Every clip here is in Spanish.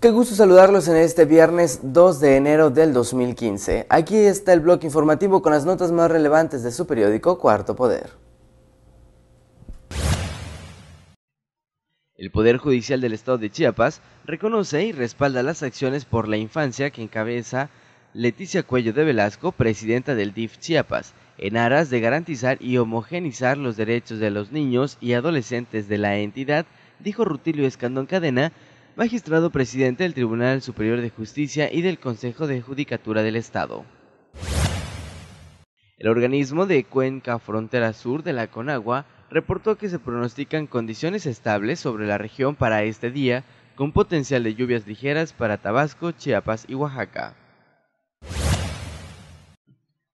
Qué gusto saludarlos en este viernes 2 de enero del 2015. Aquí está el blog informativo con las notas más relevantes de su periódico Cuarto Poder. El Poder Judicial del Estado de Chiapas reconoce y respalda las acciones por la infancia que encabeza Leticia Cuello de Velasco, presidenta del DIF Chiapas, en aras de garantizar y homogenizar los derechos de los niños y adolescentes de la entidad, dijo Rutilio Escandón Cadena, magistrado presidente del Tribunal Superior de Justicia y del Consejo de Judicatura del Estado. El organismo de Cuenca Frontera Sur de la Conagua reportó que se pronostican condiciones estables sobre la región para este día, con potencial de lluvias ligeras para Tabasco, Chiapas y Oaxaca.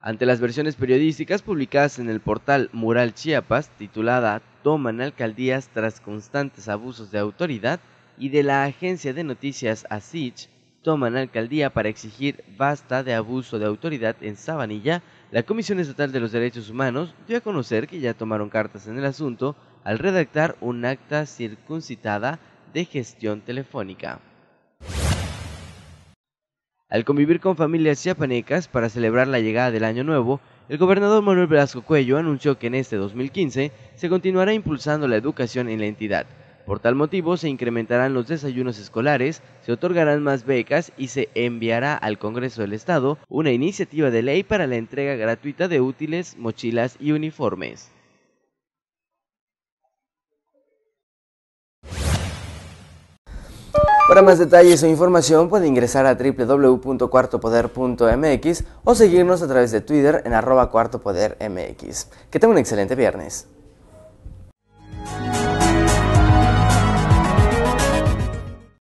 Ante las versiones periodísticas publicadas en el portal Mural Chiapas, titulada Toman alcaldías tras constantes abusos de autoridad, y de la agencia de noticias ASICH, toman alcaldía para exigir basta de abuso de autoridad en Sabanilla, la Comisión Estatal de los Derechos Humanos dio a conocer que ya tomaron cartas en el asunto al redactar un acta circuncitada de gestión telefónica. Al convivir con familias chiapanecas para celebrar la llegada del Año Nuevo, el gobernador Manuel Velasco Cuello anunció que en este 2015 se continuará impulsando la educación en la entidad. Por tal motivo, se incrementarán los desayunos escolares, se otorgarán más becas y se enviará al Congreso del Estado una iniciativa de ley para la entrega gratuita de útiles, mochilas y uniformes. Para más detalles o información puede ingresar a www.cuartopoder.mx o seguirnos a través de Twitter en arroba cuartopodermx. Que tenga un excelente viernes.